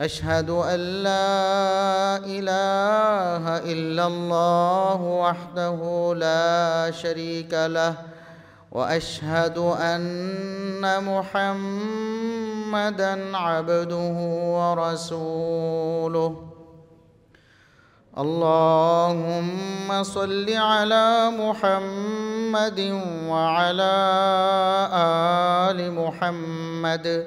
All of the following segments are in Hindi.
اشهد ان لا اله الا الله وحده لا شريك له واشهد ان محمدا عبده ورسوله اللهم صل على محمد وعلى ال محمد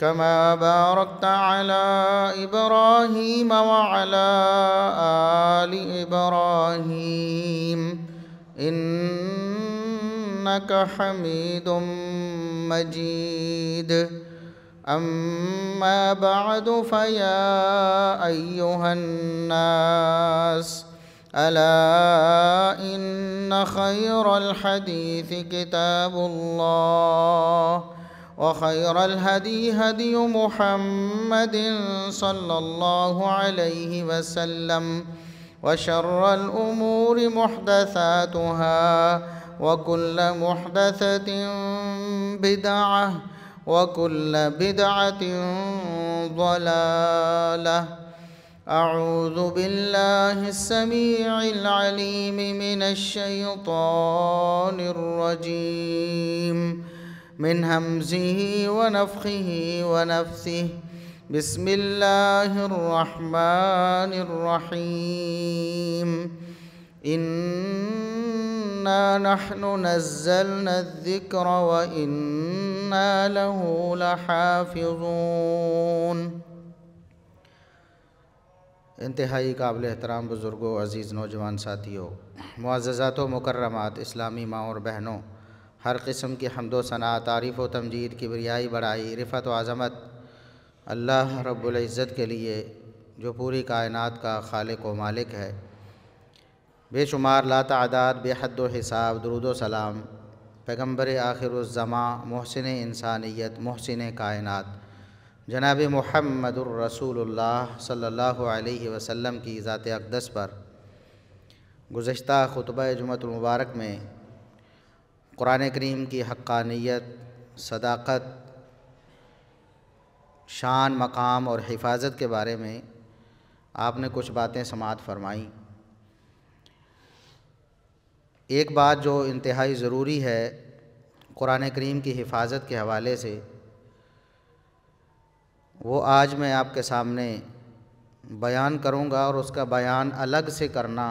كما باركت على إبراهيم وعلى آل إبراهيم إنك حميد مجيد أما بعد فيا أيها الناس ألا إن خير الحديث كتاب الله وخير الهدي هدي محمد صلى الله عليه وسلم وشر الأمور محدثاتها وكل محدثة بدعة وكل بدعة ضلالة أعوذ بالله السميع العليم من الشيطان الرجيم من همزه ونفخه ونفثه بسم الله الرحمن الرحيم إنا نحن نزلنا الذكر وإنا له لحافظون انتہائی قابل احترام بزرگو عزیز نوجوان ساتھیو معززات و مکرمات اسلامی ماں اور بہنوں हर किस्म की हमदो सना तारीफ़ व तमजीद की बरियाई बढ़ाई रिफ़त व आज़मत अल्लाह रब्ज़त के लिए जो पूरी कायनात का खालिक व मालिक है बेशुमार लातादाद बेहद हिसाब दरुद सलाम पैगम्बर आखिरज़मा महसिन इंसानियत महसिन कायनात जनाब महमद रसूलुल्लाह सल्लल्लाहु अलैहि वसल्लम की ज़ात अकदस पर गुज्त खुतब जुमतमबारक मुबारक में क़ुरान करीम की हक्कानियत सदाकत शान मकाम और हिफाजत के बारे में आपने कुछ बातें समात फरमाई एक बात जो इंतहाई ज़रूरी है क़ुरान करीम की हिफाजत के हवाले से वो आज मैं आपके सामने बयान करूँगा और उसका बयान अलग से करना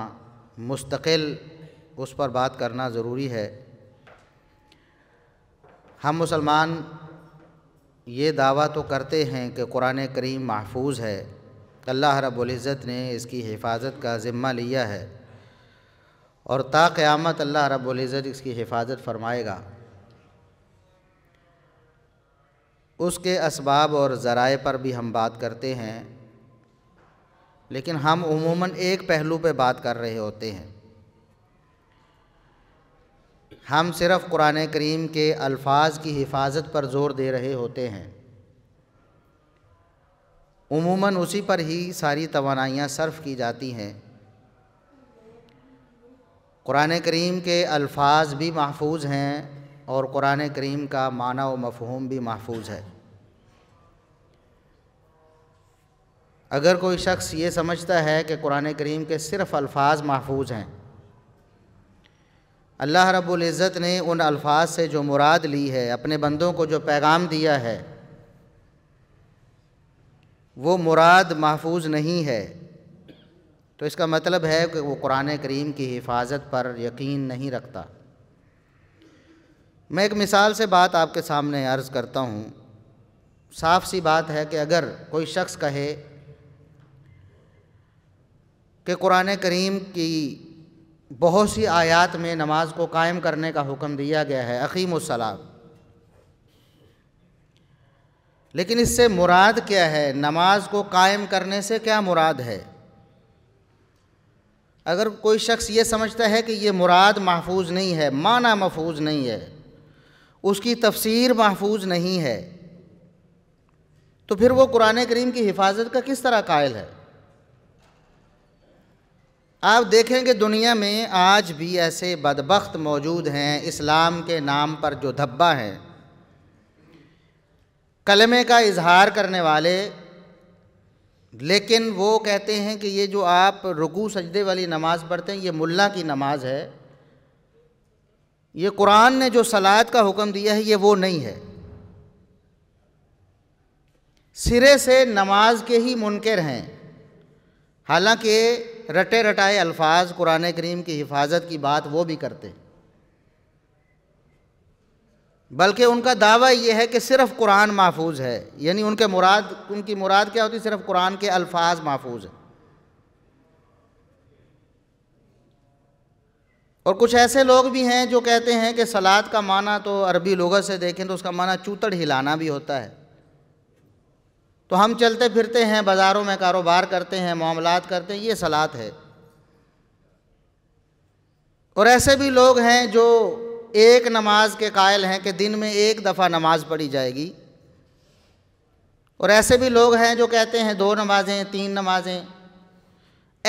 मुस्तकिल उस पर बात करना ज़रूरी है हम मुसलमान ये दावा तो करते हैं कि कुरान करीम महफूज है अल्लाह रब्ज़त ने इसकी हिफाजत का ज़िम्मा लिया है और ता क़यामत अल्लाह रब्ज़त इसकी हिफाजत फरमाएगा उसके इसबाब और ज़राए पर भी हम बात करते हैं लेकिन हम उमूमन एक पहलू पे बात कर रहे होते हैं हम सिर्फ कुरान करीम के अल्फाज की हिफाजत पर जोर दे रहे होते हैं उमूमन उसी पर ही सारी तोानाइयाँ सर्फ की जाती हैं कुरान करीम के अल्फाज भी महफूज हैं और कुरान करीम का माना व मफहूम भी महफूज है अगर कोई शख्स ये समझता है कि कुरान करीम के सिर्फ़ अल्फाज महफूज हैं अल्लाह रब्बुल इज़्ज़त ने उन अल्फाज से जो मुराद ली है अपने बंदों को जो पैगाम दिया है वो मुराद महफूज नहीं है तो इसका मतलब है कि वो कुरान करीम की हिफाजत पर यकीन नहीं रखता मैं एक मिसाल से बात आपके सामने अर्ज़ करता हूँ साफ सी बात है कि अगर कोई शख्स कहे कि कुरान करीम की बहुत सी आयात में नमाज को कायम करने का हुक्म दिया गया है अकीम सलाम लेकिन इससे मुराद क्या है नमाज को कायम करने से क्या मुराद है अगर कोई शख्स ये समझता है कि ये मुराद महफूज नहीं है माना महफूज नहीं है उसकी तफसीर महफूज नहीं है तो फिर वो कुरान करीम की हिफाजत का किस तरह कायल है आप देखेंगे दुनिया में आज भी ऐसे बदबخت मौजूद हैं इस्लाम के नाम पर जो धब्बा हैं कलमे का इजहार करने वाले लेकिन वो कहते हैं कि ये जो आप रुकू सजदे वाली नमाज़ पढ़ते हैं ये मुल्ला की नमाज है ये कुरान ने जो सलाद का हुक्म दिया है ये वो नहीं है सिरे से नमाज के ही मुनकर हैं हालांकि रटे रटाए अल्फाज कुरान करीम की हिफाजत की बात वो भी करते बल्कि उनका दावा यह है कि सिर्फ कुरान महफूज है यानी उनके मुराद उनकी मुराद क्या होती सिर्फ कुरान के अल्फाज महफूज है और कुछ ऐसे लोग भी हैं जो कहते हैं कि सलाद का माना तो अरबी लोगों से देखें तो उसका माना चूतड़ हिलाना भी होता है तो हम चलते फिरते हैं बाज़ारों में कारोबार करते हैं मामलात करते हैं ये सलात है और ऐसे भी लोग हैं जो एक नमाज के कायल हैं कि दिन में एक दफ़ा नमाज पढ़ी जाएगी और ऐसे भी लोग हैं जो कहते हैं दो नमाजें तीन नमाजें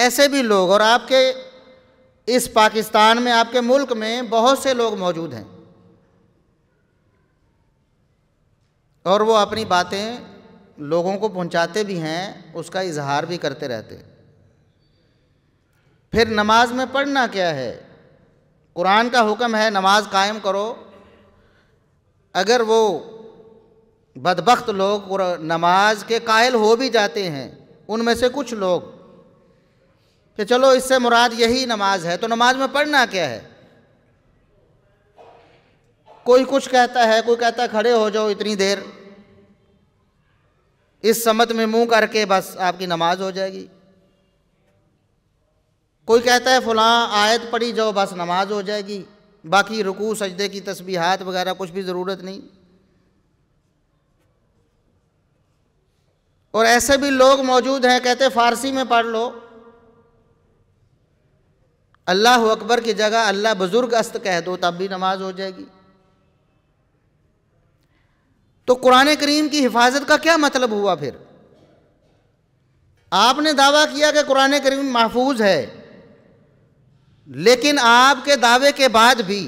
ऐसे भी लोग और आपके इस पाकिस्तान में आपके मुल्क में बहुत से लोग मौजूद हैं और वो अपनी बातें लोगों को पहुंचाते भी हैं उसका इजहार भी करते रहते फिर नमाज में पढ़ना क्या है कुरान का हुक्म है नमाज कायम करो अगर वो बदबخت लोग नमाज के कायल हो भी जाते हैं उनमें से कुछ लोग कि चलो इससे मुराद यही नमाज है तो नमाज में पढ़ना क्या है कोई कुछ कहता है कोई कहता है खड़े हो जाओ इतनी देर इस समत में मुंह करके बस आपकी नमाज हो जाएगी कोई कहता है फलां आयत पढ़ी जाओ बस नमाज हो जाएगी बाकी रुकू सजदे की तस्बीहात वगैरह कुछ भी ज़रूरत नहीं और ऐसे भी लोग मौजूद हैं कहते फ़ारसी में पढ़ लो अल्लाह अकबर की जगह अल्लाह बुज़ुर्ग अस्त कह दो तब भी नमाज हो जाएगी तो कुरान करीम की हिफाजत का क्या मतलब हुआ फिर आपने दावा किया कि कुरान करीम महफूज है लेकिन आपके दावे के बाद भी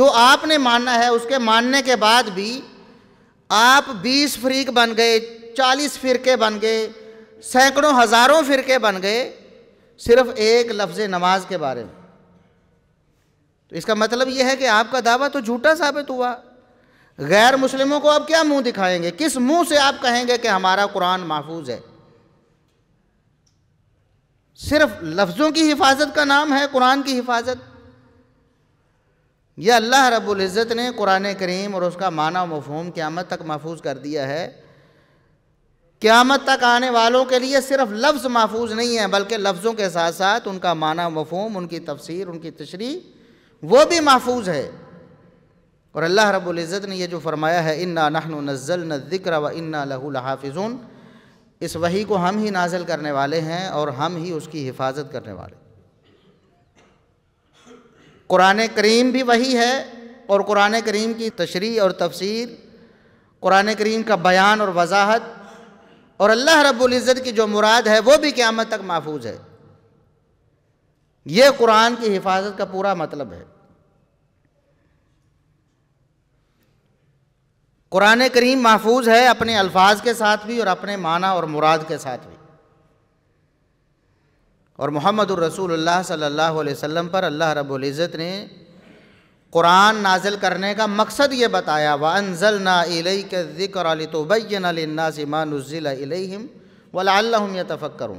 जो आपने माना है उसके मानने के बाद भी आप 20 फरीक बन गए 40 फिरके बन गए सैकड़ों हज़ारों फिरके बन गए सिर्फ एक लफ्ज़ नमाज के बारे में तो इसका मतलब यह है कि आपका दावा तो झूठा साबित हुआ गैर मुस्लिमों को आप क्या मुंह दिखाएंगे किस मुंह से आप कहेंगे कि हमारा कुरान महफूज है सिर्फ लफ्ज़ों की हिफाजत का नाम है कुरान की हिफाजत यह अल्लाह रबुल्ज़त ने कुरान करीम और उसका माना मफहम क़्यामत तक महफूज कर दिया है क़्यामत तक आने वालों के लिए सिर्फ लफ्ज़ महफूज नहीं है बल्कि लफ्ज़ों के साथ साथ उनका माना मफहम उनकी तफसीर उनकी तशरी वो भी महफूज है और अल्लाह रब्ज़त ने यह जो फरमाया है इन्ना नहन नज़ल नज़िक्र व इन्ना लहूलहाफिज़ून इस वही को हम ही नाजल करने वाले हैं और हम ही उसकी हिफाजत करने वाले कुरान करीम भी वही है और कुरान करीम की तशरी और तफसीर कुरान करीम का बयान और वजाहत और अल्लाह रब्ज़त की जो मुराद है वो भी क़्यामत तक महफूज है ये कुरान की हिफाजत का पूरा मतलब है कुरान करीम महफूज है अपने अल्फाज के साथ भी और अपने माना और मुराद के साथ भी और मोहम्मद रसूलुल्लाह सल्लल्लाहु अलैहि वसल्लम पर अल्लाह रब्ज़त ने कुरान नाजिल करने का मकसद ये बताया वनज़ल इलई के ज़िक्र तोबैनासिमानज़िलम वल्लम यह तफ़क करूँ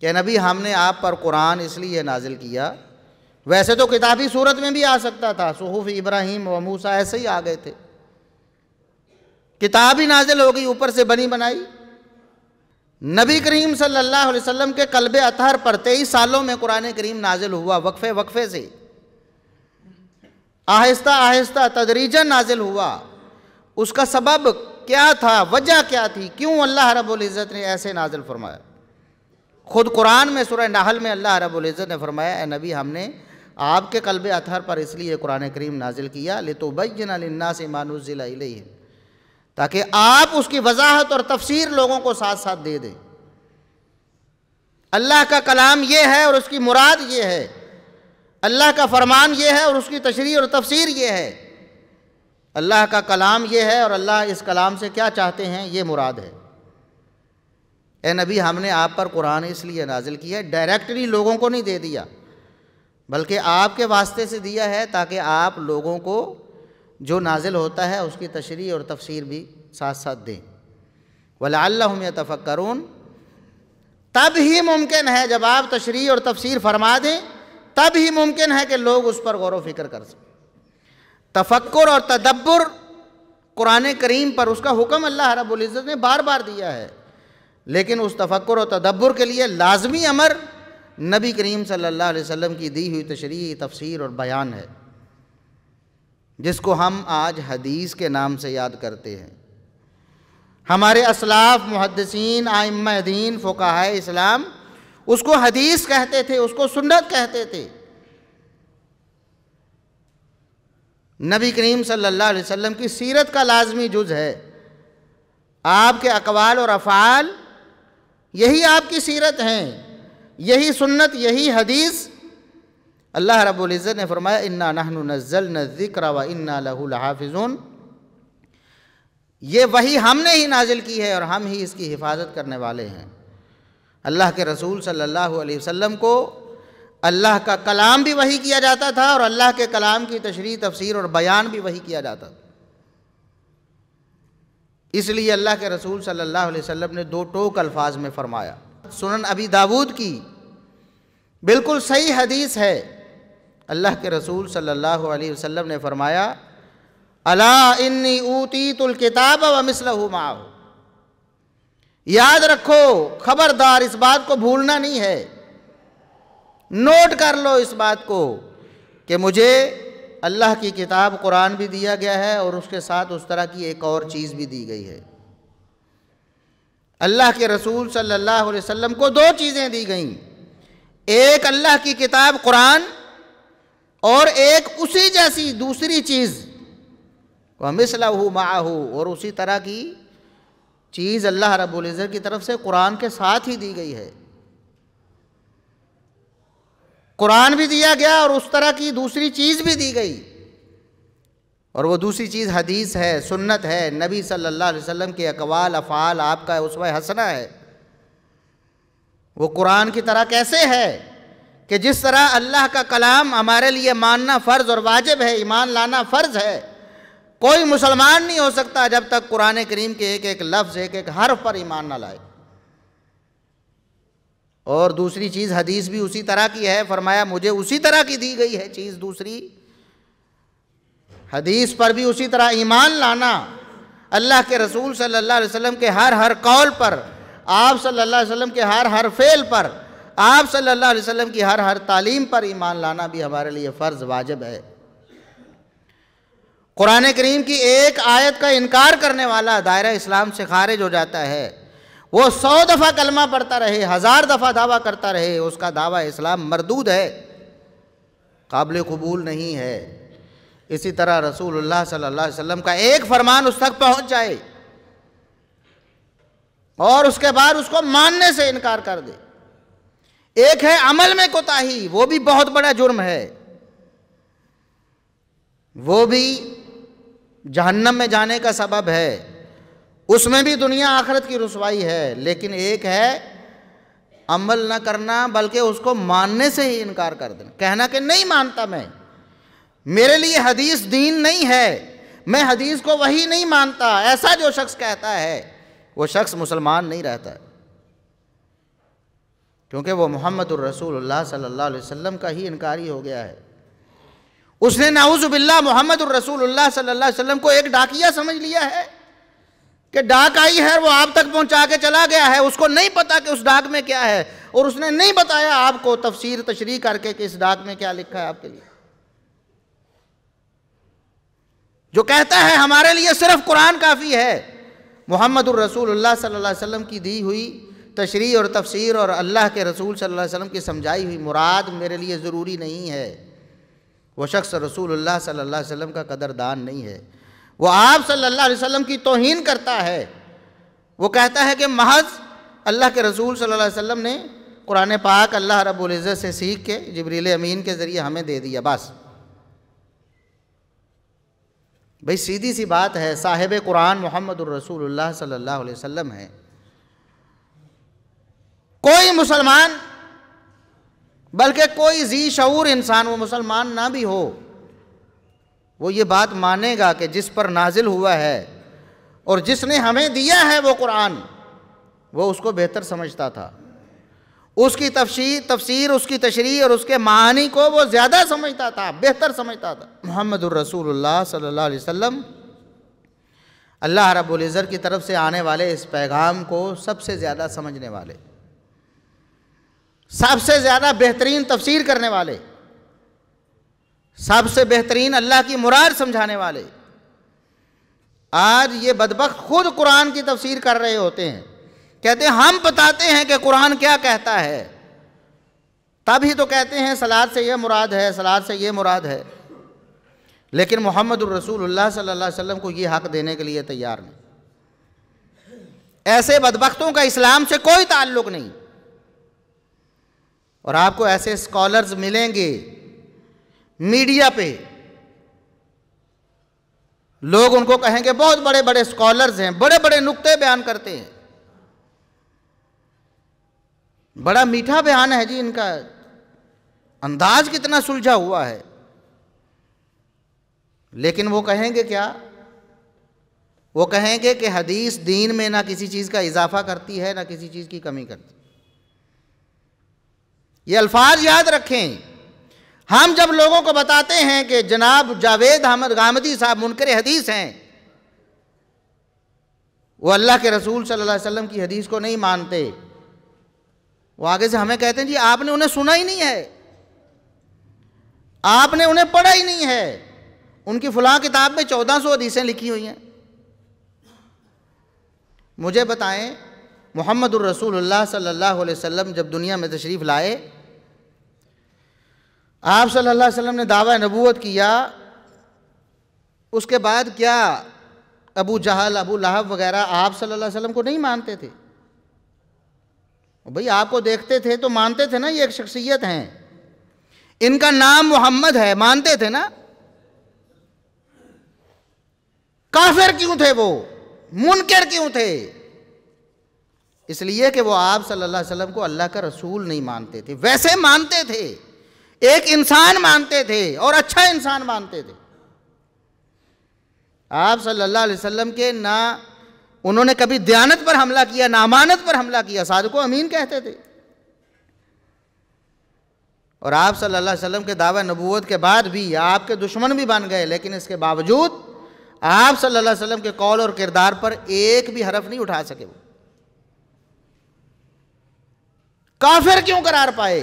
कि नबी हमने आप पर कुरान इसलिए नाजिल किया वैसे तो किताबी सूरत में भी आ सकता था सहूफ़ इब्राहिम व मूसा ऐसे ही आ गए थे किताब ही नाजिल हो गई ऊपर से बनी बनाई नबी करीम सल्लल्लाहु अलैहि वसल्लम के कलब अतहर पर तेईस सालों में कुरान करीम नाजिल हुआ वक्फे वक्फे से आहिस्ता आहिस्ता तदरीजन नाजिल हुआ उसका सबब क्या था वजह क्या थी क्यों अल्लाह रबुल्ज़त ने ऐसे नाजिल फरमाया खुद कुरान में सुरह नाहल में अल्लाह रबुल्ज़त ने फरमाया ए नबी हमने आपके कलब अतहर पर इसलिए कुरान करीम नाजिल किया ले तो बैन से मानुजिला ताकि आप उसकी वजाहत और तफसीर लोगों को साथ साथ दे दें अल्लाह का कलाम ये है और उसकी मुराद ये है अल्लाह का फरमान ये है और उसकी तशरी और तफसीर ये है अल्लाह का कलाम ये है और अल्लाह इस कलाम से क्या चाहते हैं ये मुराद है ए नबी हमने आप पर कुरान इसलिए नाजिल किया है डायरेक्टली लोगों को नहीं दे दिया बल्कि आपके वास्ते से दिया है ताकि आप लोगों को जो नाजिल होता है उसकी तशरी और तफसीर भी साथ साथ दें वल्लाम तफ़क्रून तब ही मुमकिन है जब आप तशरी और तफसीर फरमा दें तब ही मुमकिन है कि लोग उस पर गौर फिक्र कर सकें तफक्र और तदब्बर कुरान करीम पर उसका हुक्म अल्लाह रबुल्ज़त ने बार बार दिया है लेकिन उस तफक्र और तदब्बर के लिए लाजमी अमर नबी करीम सल्लल्लाहु अलैहि वसल्लम की दी हुई तशरी तफसीर और बयान है जिसको हम आज हदीस के नाम से याद करते हैं हमारे असलाफ मुहदसिन आमदीन फ़ुकाह इस्लाम उसको हदीस कहते थे उसको सुन्नत कहते थे नबी करीम सल्लल्लाहु अलैहि वसल्लम की सीरत का लाजमी जुज़ है आपके अकवाल और अफ़ाल यही आपकी सीरत हैं यही सुन्नत यही हदीस अल्लाह रबुल्ज़त ने फरमाया इन्ना नहनु नज़ल नज़िक्र व इन्ना लहूलहाफिज़ून ये वही हमने ही नाजिल की है और हम ही इसकी हिफाजत करने वाले हैं अल्लाह के रसूल सल्लल्लाहु अलैहि वसल्लम को अल्लाह का कलाम भी वही किया जाता था और अल्लाह के कलाम की तशरी तफसीर और बयान भी वही किया जाता था इसलिए अल्लाह के रसूल सल्लल्लाहु अलैहि वसल्लम ने दो टोक अल्फाज में फरमाया सुनन अबी दाऊद की बिल्कुल सही हदीस है अल्लाह के रसूल सल्लल्लाहु अलैहि वसल्लम ने फरमाया अला इन्नी ऊतीतुल किताब व मिसलहु माओ याद रखो खबरदार इस बात को भूलना नहीं है नोट कर लो इस बात को कि मुझे अल्लाह की किताब कुरान भी दिया गया है और उसके साथ उस तरह की एक और चीज़ भी दी गई है अल्लाह के रसूल सल्लल्लाहु अलैहि वसल्लम को दो चीज़ें दी गई एक अल्लाह की किताब कुरान और एक उसी जैसी दूसरी चीज़ वह मिसला हो मा हो और उसी तरह की चीज़ अल्लाह रबुल्ज़र की तरफ से कुरान के साथ ही दी गई है कुरान भी दिया गया और उस तरह की दूसरी चीज़ भी दी गई और वो दूसरी चीज़ हदीस है सुन्नत है नबी सल्लल्लाहु अलैहि वसल्लम के अकवाल अफ़ाल आपका उसवा हसना है वो कुरान की तरह कैसे है कि जिस तरह अल्लाह का कलाम हमारे लिए मानना फ़र्ज़ और वाजिब है ईमान लाना फ़र्ज़ है कोई मुसलमान नहीं हो सकता जब तक कुरान करीम के एक एक लफ्ज़ एक एक हर्फ पर ईमान ना लाए और दूसरी चीज़ हदीस भी उसी तरह की है फरमाया मुझे उसी तरह की दी गई है चीज़ दूसरी हदीस पर भी उसी तरह ईमान लाना अल्लाह के रसूल सल्लल्लाहु अलैहि वसल्लम के हर हर कौल पर आप सल्लल्लाहु अलैहि वसल्लम के हर हर फेल पर आप सल्लल्लाहु अलैहि वसल्लम की हर हर तालीम पर ईमान लाना भी हमारे लिए फ़र्ज़ वाजिब है कुरान करीम की एक आयत का इनकार करने वाला दायरा इस्लाम से खारिज हो जाता है वो सौ दफ़ा कलमा पढ़ता रहे हज़ार दफ़ा दावा करता रहे उसका दावा इस्लाम मरदूद है काबिल कबूल नहीं है इसी तरह रसूलुल्लाह सल्लल्लाहु अलैहि वसल्लम का एक फरमान उस तक पहुंच जाए और उसके बाद उसको मानने से इनकार कर दे एक है अमल में कोताही वो भी बहुत बड़ा जुर्म है वो भी जहन्नम में जाने का सबब है उसमें भी दुनिया आखरत की रसवाई है लेकिन एक है अमल न करना बल्कि उसको मानने से ही इनकार कर देना कहना कि नहीं मानता मैं मेरे लिए हदीस दीन नहीं है मैं हदीस को वही नहीं मानता ऐसा जो शख्स कहता है वो शख्स मुसलमान नहीं रहता है क्योंकि वो मोहम्मद रसूलुल्लाह सल्लल्लाहु अलैहि वसल्लम का ही इनकारी हो गया है उसने नाउज़बिल्ला मोहम्मद रसूलुल्लाह सल्लल्लाहु अलैहि वसल्लम को एक डाकिया समझ लिया है कि डाक आई है वो आप तक पहुंचा के चला गया है उसको नहीं पता कि उस डाक में क्या है और उसने नहीं बताया आपको तफसीर तशरी करके कि इस डाक में क्या लिखा है आपके लिए जो कहता है हमारे लिए सिर्फ कुरान काफ़ी है मोहम्मद रसूल सल्लल्लाहु अलैहि वसल्लम की दी हुई तशरी और तफसीर और अल्लाह के रसूल सल्लल्लाहु अलैहि वसल्लम की समझाई हुई मुराद मेरे लिए ज़रूरी नहीं है वो शख्स रसूलुल्लाह सल्लल्लाहु अलैहि वसल्लम का कदरदान नहीं है वो आप सल्लल्लाहु अलैहि वसल्लम की तोहन करता है वो कहता है कि महज अल्लाह के रसूल सल्लल्लाहु अलैहि वसल्लम ने कुरान पाक अल्लाह रबुल्ज़त से सीख के जबरील अमीन के ज़रिए हमें दे दिया बस भाई सीधी सी बात है साहिब कुरान मोहम्मद रसूलुल्लाह सल्लल्लाहु अलैहि वसल्लम है कोई मुसलमान बल्कि कोई जी शूर इंसान वो मुसलमान ना भी हो वो ये बात मानेगा कि जिस पर नाजिल हुआ है और जिसने हमें दिया है वो कुरान वो उसको बेहतर समझता था उसकी तफसीर तफसीर उसकी तशरी और उसके मानी को वो ज़्यादा समझता था बेहतर समझता था मोहम्मद रसूलुल्लाह सल्लल्लाहु अलैहि वसल्लम अल्लाह रब्बुल की तरफ से आने वाले इस पैगाम को सबसे ज़्यादा समझने वाले सबसे ज़्यादा बेहतरीन तफसीर करने वाले सबसे बेहतरीन अल्लाह की मुराद समझाने वाले आज ये बदबक खुद कुरान की तफसीर कर रहे होते हैं कहते हैं हम बताते हैं कि कुरान क्या कहता है तब ही तो कहते हैं सलाद से यह मुराद है सलाद से ये मुराद है लेकिन मोहम्मद रसूलुल्लाह सल्लल्लाहु अलैहि वसल्लम को ये हक देने के लिए तैयार नहीं ऐसे बदबकतों का इस्लाम से कोई ताल्लुक नहीं और आपको ऐसे स्कॉलर्स मिलेंगे मीडिया पे लोग उनको कहेंगे बहुत बड़े बड़े स्कॉलर्स हैं बड़े बड़े नुक्ते बयान करते हैं बड़ा मीठा बयान है जी इनका अंदाज कितना सुलझा हुआ है लेकिन वो कहेंगे क्या वो कहेंगे कि हदीस दीन में ना किसी चीज़ का इजाफा करती है ना किसी चीज़ की कमी करती ये अल्फाज याद रखें हम जब लोगों को बताते हैं कि जनाब जावेद अहमद गामदी साहब मुनकर हदीस हैं वो अल्लाह के रसूल सल्लल्लाहु अलैहि वसल्लम की हदीस को नहीं मानते वो आगे से हमें कहते हैं जी आपने उन्हें सुना ही नहीं है आपने उन्हें पढ़ा ही नहीं है उनकी फलां किताब में चौदह सौ हदीसें लिखी हुई हैं मुझे बताएं मोहम्मद रसूल सल्लल्लाहु अलैहि वसल्लम जब दुनिया में तशरीफ़ लाए आप सल्लल्लाहु अलैहि वसल्लम ने दावा नबूत किया उसके बाद क्या अबू जहल अबू लहब वगैरह आप सल्लल्लाहु अलैहि वसल्लम को नहीं मानते थे भाई आपको देखते थे तो मानते थे ना ये एक शख्सियत हैं इनका नाम मोहम्मद है मानते थे ना काफिर क्यों थे वो मुनकर क्यों थे इसलिए कि वो आप सल्लल्लाहु अलैहि वसल्लम को अल्लाह का रसूल नहीं मानते थे वैसे मानते थे एक इंसान मानते थे और अच्छा इंसान मानते थे आप सल्लल्लाहु अलैहि वसल्लम के ना उन्होंने कभी दयानत पर हमला किया नामानत पर हमला किया साधु को अमीन कहते थे और आप सल्लल्लाहु अलैहि वसल्लम के दावा नबूवत के बाद भी आपके दुश्मन भी बन गए लेकिन इसके बावजूद आप सल्लल्लाहु अलैहि वसल्लम के कौल और किरदार पर एक भी हरफ नहीं उठा सके वो काफिर क्यों करार पाए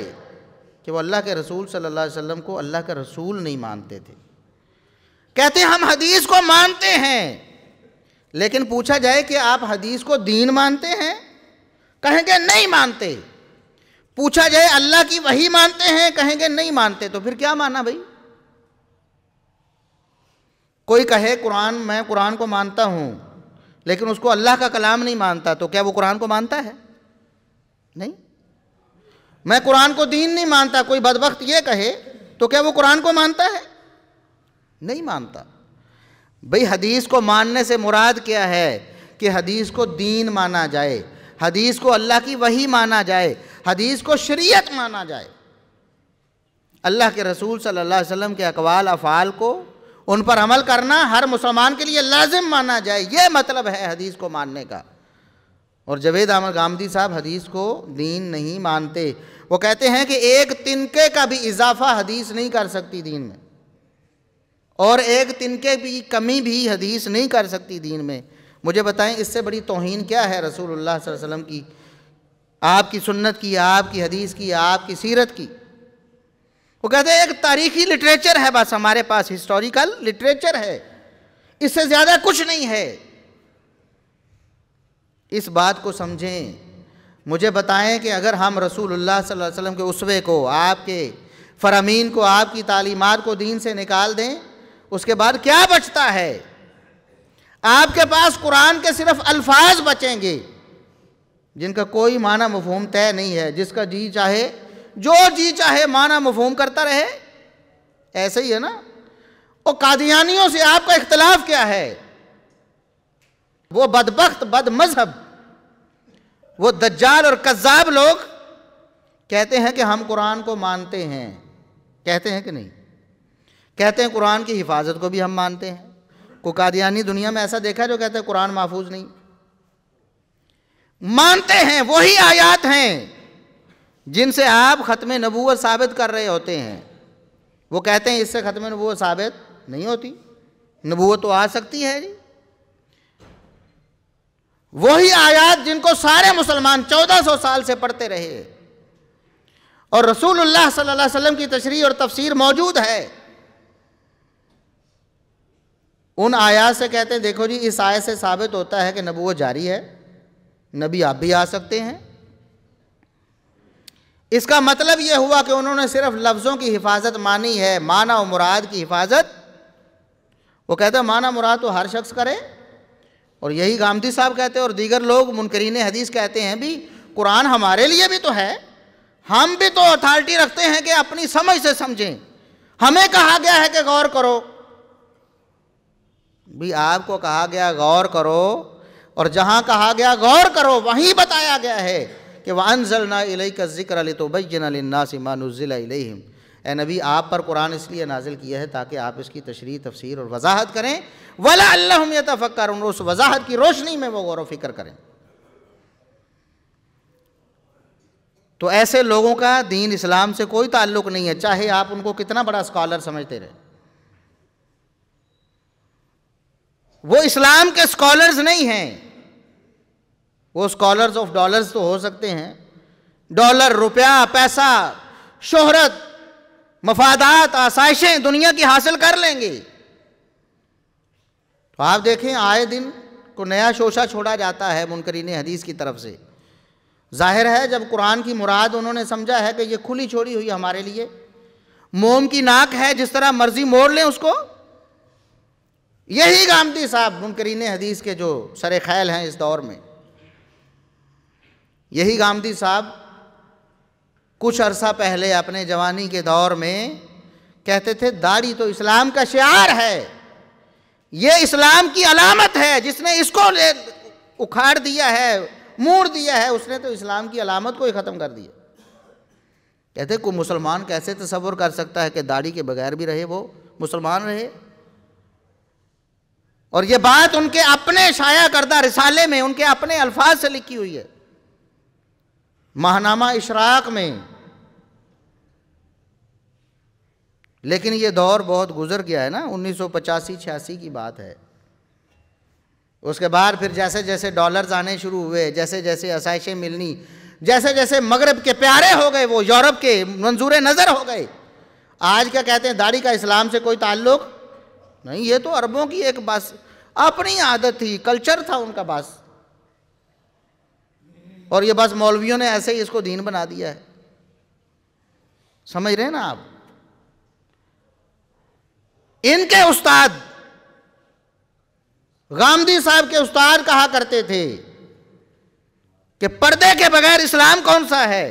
कि वो अल्लाह के रसूल सल्लल्लाहु अलैहि वसल्लम को अल्लाह का रसूल नहीं मानते थे कहते हम हदीस को मानते हैं लेकिन पूछा जाए कि आप हदीस को दीन मानते हैं कहेंगे नहीं मानते पूछा जाए अल्लाह की वही मानते हैं कहेंगे नहीं मानते तो फिर क्या माना भाई कोई कहे कुरान मैं कुरान को मानता हूं लेकिन उसको अल्लाह का कलाम नहीं मानता तो क्या वो कुरान को मानता है नहीं मैं कुरान को दीन नहीं मानता कोई बदबخت ये कहे तो क्या वो कुरान को मानता है नहीं मानता भाई हदीस को मानने से मुराद क्या है कि हदीस को दीन माना जाए हदीस को अल्लाह की वही माना जाए हदीस को शरीयत माना जाए अल्लाह के रसूल सल्लल्लाहु अलैहि वसल्लम के अकवाल अफ़ाल को उन पर अमल करना हर मुसलमान के लिए लाजिम माना जाए ये मतलब है हदीस को मानने का और जवेद अहमद गामदी साहब हदीस को दीन नहीं मानते वो कहते हैं कि एक तिनके का भी इजाफा हदीस नहीं कर सकती दीन में और एक तिनके की कमी भी हदीस नहीं कर सकती दीन में मुझे बताएं इससे बड़ी तोहन क्या है रसूलुल्लाह वसल्लम की आपकी सुन्नत की आपकी हदीस की आपकी सीरत की वो कहते हैं एक तारीखी लिटरेचर है बस हमारे पास हिस्टोरिकल लिटरेचर है इससे ज़्यादा कुछ नहीं है इस बात को समझें मुझे बताएं कि अगर हम रसूलुल्लाह सल्लल्लाहु अलैहि वसल्लम के उसवे को आपके फरामीन को आपकी तालीमार को दीन से निकाल दें उसके बाद क्या बचता है आपके पास कुरान के सिर्फ अल्फाज बचेंगे जिनका कोई माना मफहम तय नहीं है जिसका जी चाहे जो जी चाहे माना मफहम करता रहे ऐसे ही है ना और कादियानियों से आपका इख्तलाफ क्या है वो बदबخت बद मजहब वो दज्जाल और कज्जाब लोग कहते हैं कि हम कुरान को मानते हैं कहते हैं कि नहीं कहते हैं कुरान की हिफाजत को भी हम मानते हैं कुकादियानी दुनिया में ऐसा देखा जो कहते हैं कुरान महफूज नहीं मानते हैं वही आयात हैं जिनसे आप ख़त्म नबूत साबित कर रहे होते हैं वो कहते हैं इससे ख़त्म नबूत साबित नहीं होती नबूत तो आ सकती है जी वही आयात जिनको सारे मुसलमान 1400 साल से पढ़ते रहे और रसूलुल्लाह सल्लल्लाहु अलैहि वसल्लम की तशरी और तफसीर मौजूद है उन आयात से कहते हैं देखो जी इस आयत से साबित होता है कि नबूव जारी है नबी आप भी आ सकते हैं इसका मतलब यह हुआ कि उन्होंने सिर्फ लफ्ज़ों की हिफाजत मानी है माना और मुराद की हिफाजत वो कहता है माना मुराद तो हर शख्स करे और यही गांधी साहब कहते हैं और दीगर लोग मुनकरीन हदीस कहते हैं भी कुरान हमारे लिए भी तो है हम भी तो अथॉरिटी रखते हैं कि अपनी समझ से समझें हमें कहा गया है कि गौर करो भी आपको कहा गया गौर करो और जहाँ कहा गया गौर करो वहीं बताया गया है कि वह अनजल ना इलई का जिक्र अली तो बैन नासिमानुजिला ए नबी आप पर कुरान इसलिए नाजिल किया है ताकि आप इसकी तशरी तफसीर और वजाहत करें वला अल्लाह तफ़क्र उस वजाहत की रोशनी में वो गौर वफ़िक्र करें तो ऐसे लोगों का दीन इस्लाम से कोई ताल्लुक नहीं है चाहे आप उनको कितना बड़ा स्कॉलर समझते रहे वो इस्लाम के स्कॉलर्स नहीं हैं वो स्कॉलर्स ऑफ डॉलर्स तो हो सकते हैं डॉलर रुपया पैसा शोहरत मफादात आसाइशें दुनिया की हासिल कर लेंगे तो आप देखें आए दिन को नया शोशा छोड़ा जाता है मुनकरीन हदीस की तरफ से जाहिर है जब कुरान की मुराद उन्होंने समझा है कि ये खुली छोड़ी हुई हमारे लिए मोम की नाक है जिस तरह मर्जी मोड़ लें उसको यही गामती साहब मुनकरीन हदीस के जो सरे ख़ैल हैं इस दौर में यही गामती साहब कुछ अरसा पहले अपने जवानी के दौर में कहते थे दाढ़ी तो इस्लाम का शार है ये इस्लाम की अलामत है जिसने इसको उखाड़ दिया है मूड़ दिया है उसने तो इस्लाम की अलामत को ही ख़त्म कर दिया कहते को मुसलमान कैसे तस्वुर कर सकता है कि दाढ़ी के बगैर भी रहे वो मुसलमान रहे और ये बात उनके अपने शाया करदा रिसाले में उनके अपने अल्फाज से लिखी हुई है माहनामा इशराक में लेकिन ये दौर बहुत गुजर गया है ना उन्नीस सौ की बात है उसके बाद फिर जैसे जैसे डॉलर्स आने शुरू हुए जैसे जैसे आसाइशें मिलनी जैसे जैसे मगरब के प्यारे हो गए वो यूरोप के मंजूर नज़र हो गए आज क्या कहते हैं दाढ़ी का इस्लाम से कोई ताल्लुक नहीं ये तो अरबों की एक बस अपनी आदत थी कल्चर था उनका बस और ये बस मौलवियों ने ऐसे ही इसको दीन बना दिया है समझ रहे हैं ना आप इनके उस्ताद गांधी साहब के उस्ताद कहा करते थे कि पर्दे के बगैर इस्लाम कौन सा है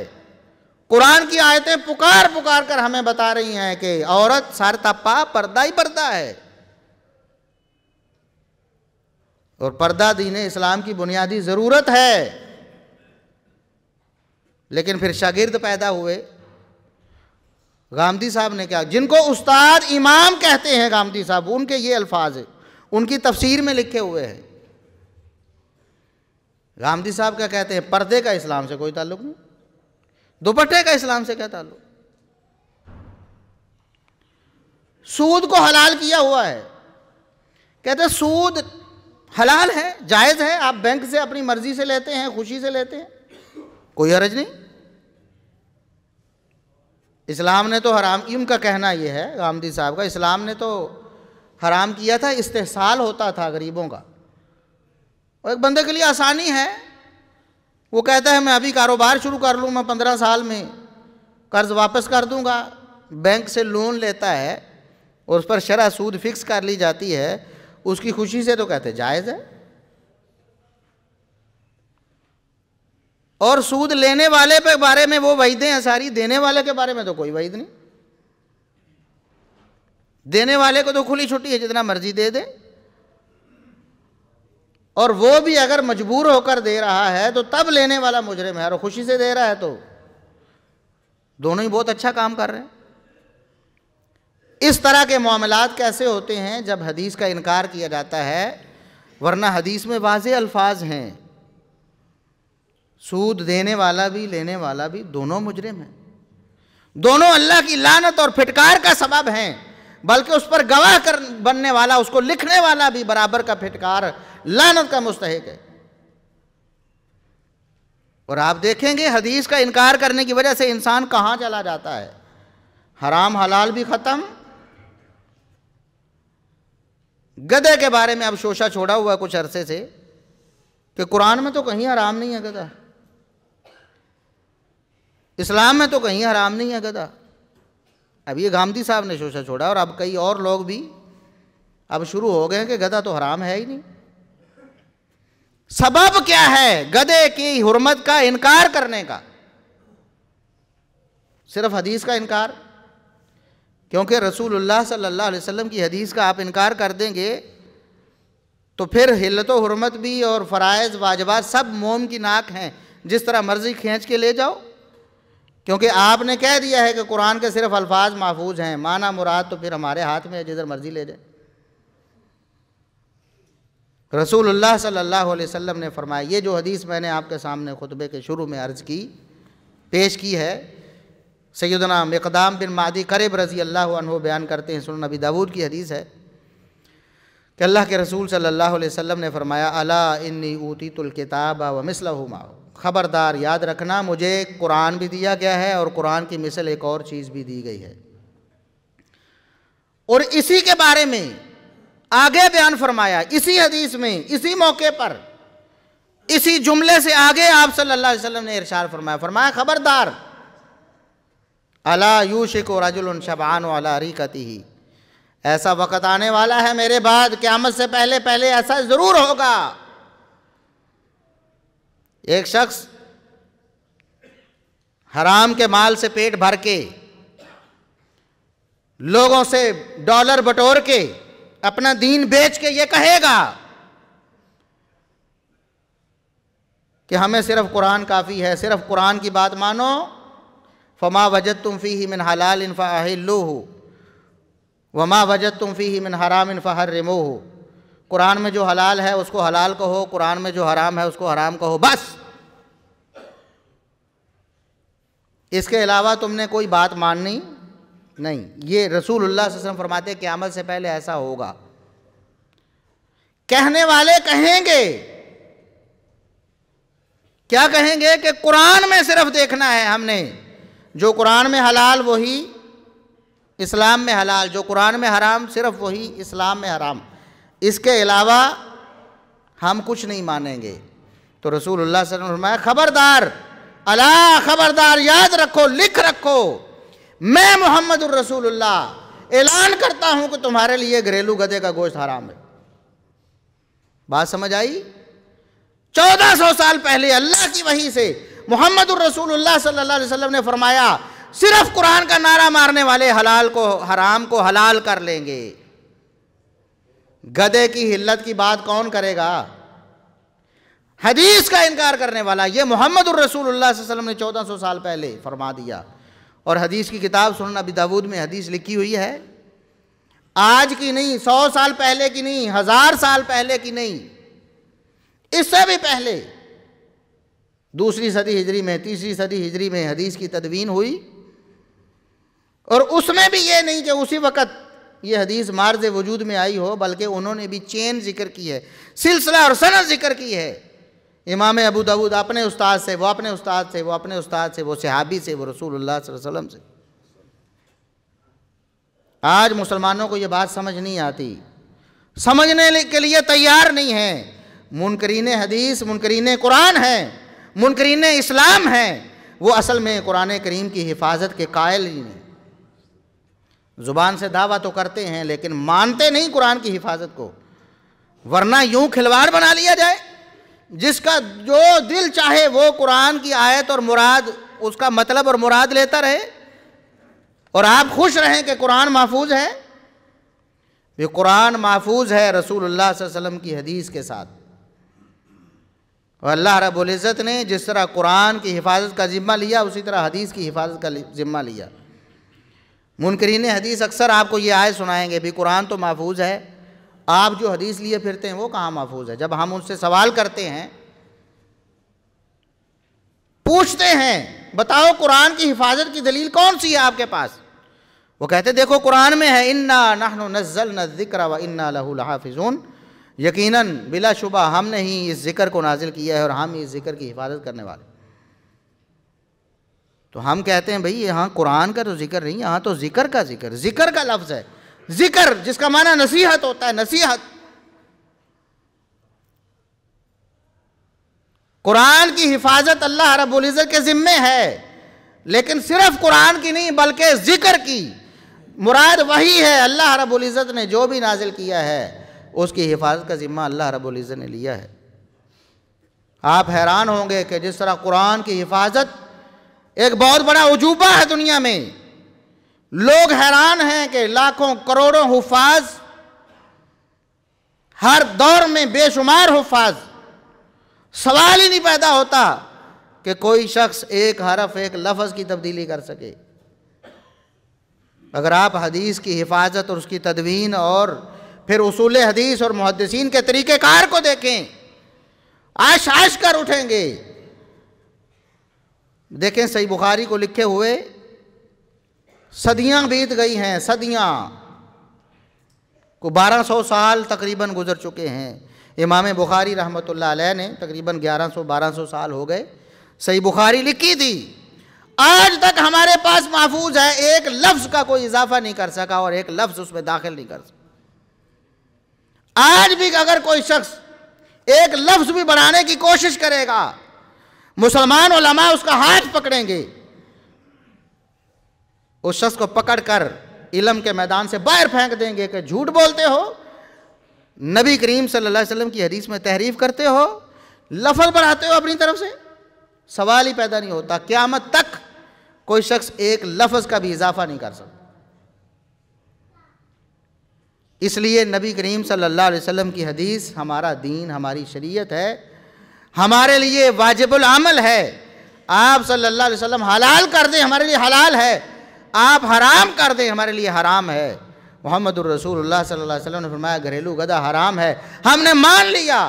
कुरान की आयतें पुकार पुकार कर हमें बता रही हैं कि औरत सारतापा पर्दा ही पर्दा है और पर्दा दीने इस्लाम की बुनियादी ज़रूरत है लेकिन फिर शागिर्द पैदा हुए गांधी साहब ने क्या जिनको उस्ताद इमाम कहते हैं गांधी साहब उनके ये अल्फाज उनकी तफसीर में लिखे हुए हैं गांधी साहब क्या कहते हैं पर्दे का इस्लाम से कोई ताल्लुक नहीं दुपट्टे का इस्लाम से क्या ताल्लुक सूद को हलाल किया हुआ है कहते सूद हलाल है जायज़ है आप बैंक से अपनी मर्जी से लेते हैं खुशी से लेते हैं कोई हरज नहीं इस्लाम ने तो हराम उनका कहना यह है गांधी साहब का इस्लाम ने तो हराम किया था इस्तेसाल होता था गरीबों का और एक बंदे के लिए आसानी है वो कहता है मैं अभी कारोबार शुरू कर लूँ मैं पंद्रह साल में कर्ज वापस कर दूँगा बैंक से लोन लेता है और उस पर शरा सूद फिक्स कर ली जाती है उसकी खुशी से तो कहते जायज़ है और सूद लेने वाले के बारे में वो वैधे हैं सारी देने वाले के बारे में तो कोई वैध नहीं देने वाले को तो खुली छुट्टी है जितना मर्जी दे दे और वो भी अगर मजबूर होकर दे रहा है तो तब लेने वाला मुजरिम है और खुशी से दे रहा है तो दोनों ही बहुत अच्छा काम कर रहे हैं इस तरह के मामलात कैसे होते हैं जब हदीस का इनकार किया जाता है वरना हदीस में वाज अल्फाज हैं सूद देने वाला भी लेने वाला भी दोनों मुजरिम हैं दोनों अल्लाह की लानत और फिटकार का सबब हैं बल्कि उस पर गवाह कर बनने वाला उसको लिखने वाला भी बराबर का फिटकार लानत का मुस्तक है और आप देखेंगे हदीस का इनकार करने की वजह से इंसान कहाँ चला जाता है हराम हलाल भी ख़त्म गधे के बारे में अब शोशा छोड़ा हुआ कुछ अरसे से कि कुरान में तो कहीं आराम नहीं है गधा इस्लाम में तो कहीं हराम नहीं है गधा अब ये गांधी साहब ने शोशा छोड़ा और अब कई और लोग भी अब शुरू हो गए हैं कि गधा तो हराम है ही नहीं सबब क्या है गधे की हुरमत का इनकार करने का सिर्फ हदीस का इनकार क्योंकि रसूलुल्लाह सल्लल्लाहु अलैहि वसल्लम की हदीस का आप इनकार कर देंगे तो फिर हिलत हरमत भी और फ़राइज़ वाजबा सब मोम की नाक हैं जिस तरह मर्ज़ी खींच के ले जाओ क्योंकि आपने कह दिया है कि कुरान के सिर्फ अल्फाज महफूज हैं माना मुराद तो फिर हमारे हाथ में है जिधर मर्जी ले जाए रसूलुल्लाह सल्लल्लाहु अलैहि वसल्लम ने फरमाया ये जो हदीस मैंने आपके सामने खुतबे के शुरू में अर्ज़ की पेश की है सैदना मकदाम बिन मादी करेब रज़ी अल्लाह बयान करते हैं सुन नबी दाऊद की हदीस है कि अल्लाह के रसूल सल्लल्लाहु अलैहि वसल्लम ने फरमाया अला इन्नी ऊती किताब व मिसलहुमा ख़बरदार याद रखना मुझे कुरान भी दिया गया है और कुरान की मिसल एक और चीज़ भी दी गई है और इसी के बारे में आगे बयान फरमाया इसी हदीस में इसी मौके पर इसी जुमले से आगे आप सल्लल्लाहु अलैहि वसल्लम ने इरशाद फरमाया फरमाया ख़बरदार अला यूशिक रजुल शबान वाला रिकती ही ऐसा वक़्त आने वाला है मेरे बाद क़्यामत से पहले पहले ऐसा ज़रूर होगा एक शख्स हराम के माल से पेट भर के लोगों से डॉलर बटोर के अपना दीन बेच के ये कहेगा कि हमें सिर्फ कुरान काफ़ी है सिर्फ कुरान की बात मानो फमा वजत तुम फ़ी ही मिन हलाल इनफ़ा वमा वजत तुम फ़ी मिन हराम इन फ़हर रिमो हो कुरान में जो हलाल है उसको हलाल कहो कुरान में जो हराम है उसको हराम कहो बस इसके अलावा तुमने कोई बात माननी नहीं ये रसूल वसम फरमाते क़्यामत से पहले ऐसा होगा कहने वाले कहेंगे क्या कहेंगे कि कुरान में सिर्फ देखना है हमने जो कुरान में हलाल वही इस्लाम में हलाल जो कुरान में हराम सिर्फ वही इस्लाम में हराम इसके अलावा हम कुछ नहीं मानेंगे तो रसूल फरमाया खबरदार अला खबरदार याद रखो लिख रखो मैं मोहम्मद रसूलुल्लाह ऐलान करता हूं कि तुम्हारे लिए घरेलू गधे का गोश्त हराम है बात समझ आई चौदह सौ साल पहले अल्लाह की वही से मोहम्मद रसूलुल्लाह सल्लल्लाहु अलैहि वसल्लम ने फरमाया सिर्फ कुरान का नारा मारने वाले हलाल को हराम को हलाल कर लेंगे गधे की हिल्लत की बात कौन करेगा हदीस का इनकार करने वाला ये मोहम्मद रसूल ने 1400 साल पहले फरमा दिया और हदीस की किताब सुनना अभी दाऊद में हदीस लिखी हुई है आज की नहीं सौ साल पहले की नहीं हजार साल पहले की नहीं इससे भी पहले दूसरी सदी हिजरी में तीसरी सदी हिजरी में हदीस की तदवीन हुई और उसमें भी ये नहीं कि उसी वक़्त ये हदीस मार्ज वजूद में आई हो बल्कि उन्होंने भी चेन जिक्र की है सिलसिला और सनत जिक्र की है इमाम अबू दाऊद अपने उस्ताद से वो अपने उस्ताद से वो अपने उस्ताद से वो सहाबी से वो रसूल वसलम से आज मुसलमानों को ये बात समझ नहीं आती समझने के लिए तैयार नहीं है मुनकरीन हदीस मुनकरीन कुरान हैं मुनकरीन इस्लाम हैं वो असल में कुरान करीम की हिफाजत के कायल ही नहीं ज़ुबान से दावा तो करते हैं लेकिन मानते नहीं कुरान की हिफाजत को वरना यूं खिलवाड़ बना लिया जाए जिसका जो दिल चाहे वो कुरान की आयत और मुराद उसका मतलब और मुराद लेता रहे और आप खुश रहें कि कुरान महफूज है ये कुरान महफूज है रसूलुल्लाह वसल्लम की हदीस के साथ और अल्लाह रबुल्ज़त ने जिस तरह कुरान की हिफाजत का ज़िम्मा लिया उसी तरह हदीस की हिफाजत का ज़िम्मा लिया मुनकरीन हदीस अक्सर आपको ये आय सुनाएंगे भी कुरान तो महफूज है आप जो हदीस लिए फिरते हैं वो कहाँ महफूज है जब हम उनसे सवाल करते हैं पूछते हैं बताओ कुरान की हिफाजत की दलील कौन सी है आपके पास वो कहते देखो कुरान में है इन्ना नहन नज़ल न जिक्र व इन्ना लहाफिजून यकीनन बिला शुबा हमने ही इस ज़िक्र को नाजिल किया है और हम इस ज़िक्र की हिफाजत करने वाले तो हम कहते हैं भाई यहाँ कुरान का तो जिक्र नहीं यहाँ तो जिक्र का जिक्र जिक्र का लफ्ज़ है जिक्र जिसका माना नसीहत होता है नसीहत कुरान की हिफाजत अल्लाह रबुल्ज़त के ज़िम्मे है लेकिन सिर्फ कुरान की नहीं बल्कि ज़िक्र की मुराद वही है अल्लाह रबुल्ज़त ने जो भी नाजिल किया है उसकी हिफाजत का ज़िम्मा अल्लाह रबुल्ज़त ने लिया है आप हैरान होंगे कि जिस तरह कुरान की हिफाजत एक बहुत बड़ा अजूबा है दुनिया में लोग हैरान हैं कि लाखों करोड़ों हफाज हर दौर में बेशुमार हफाज सवाल ही नहीं पैदा होता कि कोई शख्स एक हरफ एक लफ्ज़ की तब्दीली कर सके अगर आप हदीस की हिफाजत और उसकी तदवीन और फिर उसूल हदीस और मुहदसिन के तरीक़ार को देखें आश आश कर उठेंगे देखें सही बुखारी को लिखे हुए सदियां बीत गई हैं सदियां को 1200 साल तकरीबन गुजर चुके हैं इमाम बुखारी रहमत ने तकरीबन 1100-1200 साल हो गए सही बुखारी लिखी थी आज तक हमारे पास महफूज है एक लफ्ज़ का कोई इजाफा नहीं कर सका और एक लफ्ज़ उसमें दाखिल नहीं कर सका आज भी अगर कोई शख्स एक लफ्ज़ भी बढ़ाने की कोशिश करेगा मुसलमान ओलमा उसका हाथ पकड़ेंगे उस शख्स को पकड़कर इलम के मैदान से बाहर फेंक देंगे कि झूठ बोलते हो नबी करीम सल्लल्लाहु अलैहि वसल्लम की हदीस में तहरीफ करते हो लफल बढ़ाते हो अपनी तरफ से सवाल ही पैदा नहीं होता क्यामत तक कोई शख्स एक लफज का भी इजाफा नहीं कर सकता इसलिए नबी करीम सल्लल्लाहु अलैहि वसल्लम की हदीस हमारा दीन हमारी शरीयत है हमारे लिए वाजिबुल अमल है आप सल्लल्लाहु अलैहि वसल्लम हलाल कर दें हमारे लिए हलाल है आप हराम कर दें हमारे लिए हराम है मोहम्मद रसूल अलैहि वसल्लम ने फरमाया घरेलू गदा हराम है हमने मान लिया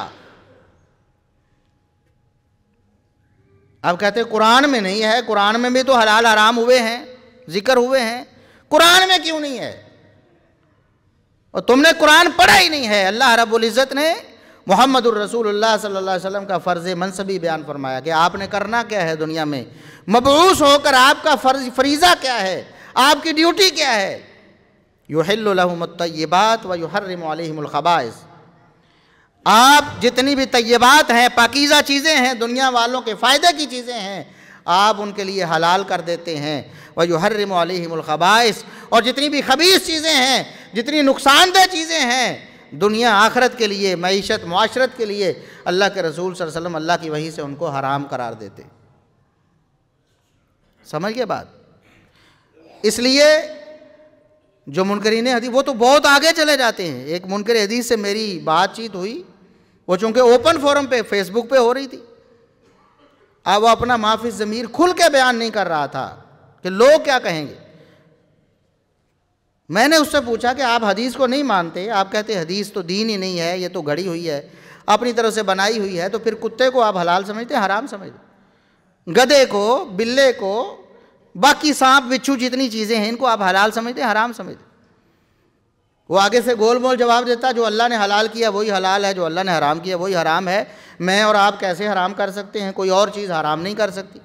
अब कहते कुरान में नहीं है कुरान में भी तो हलाल हराम हुए हैं जिक्र हुए हैं कुरान में क्यों नहीं है और तुमने कुरान पढ़ा ही नहीं है अल्लाह रब्बुल इज़्ज़त ने मोहम्मद रसूलुल्लाह सल्लल्लाहु अलैहि का फ़र्ज़ मनसबी बयान फरमाया कि आपने करना क्या है दुनिया में मबूस होकर आपका फ़र्ज फरीज़ा क्या है आपकी ड्यूटी क्या है युहमतबात व युहरमलखबाइस आप जितनी भी तय्यबात हैं पाकिज़ा चीज़ें हैं दुनिया वालों के फ़ायदे की चीज़ें हैं आप उनके लिए हलाल कर देते हैं वह युहरमलखबाइस और जितनी भी खबीस चीज़ें हैं जितनी नुकसानदेह चीज़ें हैं दुनिया आखरत के लिए मीशत माशरत के लिए अल्लाह के रसूल सरसलम अल्लाह की वही से उनको हराम करार देते समझ गए बात इसलिए जो मुनकरीन हदीस वो तो बहुत आगे चले जाते हैं एक मुनकर हदीस से मेरी बातचीत हुई वो चूंकि ओपन फोरम पे फेसबुक पे हो रही थी अब वो अपना माफी ज़मीर खुल के बयान नहीं कर रहा था कि लोग क्या कहेंगे मैंने उससे पूछा कि आप हदीस को नहीं मानते आप कहते हदीस तो दीन ही नहीं है ये तो घड़ी हुई है अपनी तरफ से बनाई हुई है तो फिर कुत्ते को आप हलाल समझते हराम समझते गधे को बिल्ले को बाकी सांप बिच्छू जितनी चीज़ें हैं इनको आप हलाल समझते हराम समझते वो आगे से गोल मोल जवाब देता जो अल्लाह ने हलाल किया वही हलाल है जो अल्लाह ने हराम किया वही हराम है मैं और आप कैसे हराम कर सकते हैं कोई और चीज़ हराम नहीं कर सकती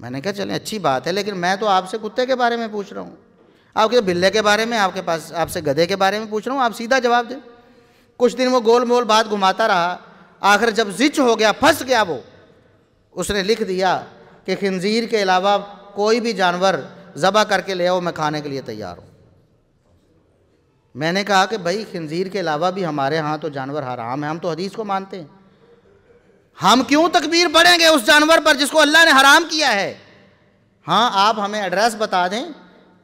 मैंने कहा चलें अच्छी बात है लेकिन मैं तो आपसे कुत्ते के बारे में पूछ रहा हूँ आपके बिल्ले के बारे में आपके पास आपसे गधे के बारे में पूछ रहा हूँ आप सीधा जवाब दें कुछ दिन वो गोल मोल बात घुमाता रहा आखिर जब जिच हो गया फंस गया वो उसने लिख दिया कि खंजीर के अलावा कोई भी जानवर ज़बा करके ले आओ मैं खाने के लिए तैयार हूँ मैंने कहा कि भाई खंजीर के अलावा भी हमारे यहाँ तो जानवर हराम है हम तो हदीस को मानते हैं हम क्यों तकबीर बढ़ेंगे उस जानवर पर जिसको अल्लाह ने हराम किया है हाँ आप हमें एड्रेस बता दें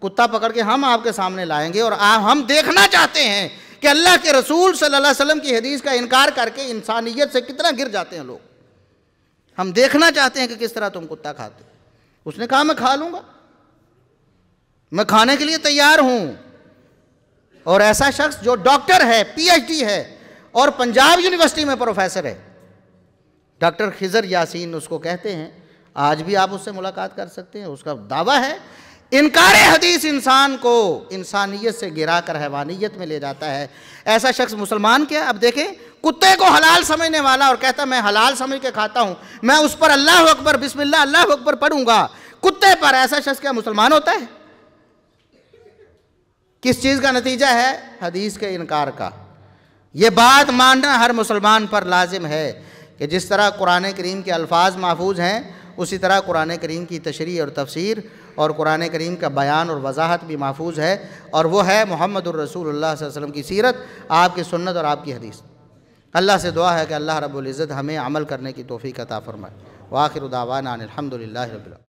कुत्ता पकड़ के हम आपके सामने लाएंगे और आ, हम देखना चाहते हैं कि अल्लाह के रसूल सल्लल्लाहु अलैहि वसल्लम की हदीस का इनकार करके इंसानियत से कितना गिर जाते हैं लोग हम देखना चाहते हैं कि किस तरह तुम कुत्ता खाते उसने कहा मैं खा लूँगा मैं खाने के लिए तैयार हूँ और ऐसा शख्स जो डॉक्टर है पीएचडी है और पंजाब यूनिवर्सिटी में प्रोफेसर है डॉक्टर खिजर यासीन उसको कहते हैं आज भी आप उससे मुलाकात कर सकते हैं उसका दावा है इनकार हदीस इंसान को इंसानियत से गिरा कर हैवानियत में ले जाता है ऐसा शख्स मुसलमान क्या अब देखें कुत्ते को हलाल समझने वाला और कहता मैं हलाल समझ के खाता हूँ मैं उस पर अल्लाह अकबर बिस्मिल्ला अल्लाह अकबर पढ़ूंगा कुत्ते पर ऐसा शख्स क्या मुसलमान होता है किस चीज़ का नतीजा है हदीस के इनकार का ये बात मानना हर मुसलमान पर लाजिम है कि जिस तरह कुरान करीम के अल्फाज महफूज हैं उसी तरह कुरान करीम की तशरी और तफसीर और कुरान करीम का बयान और वजाहत भी महफूज है और वह है मोहम्मद रसूल वसलम की सीरत आपकी सुनत और आपकी हदीस अल्लाह से दुआ है कि अल्लाह रबुल्ज़त हमें अमल करने की तोफ़ी का ताफ़रमाए वाखिर उदावान अलहमदिल्ला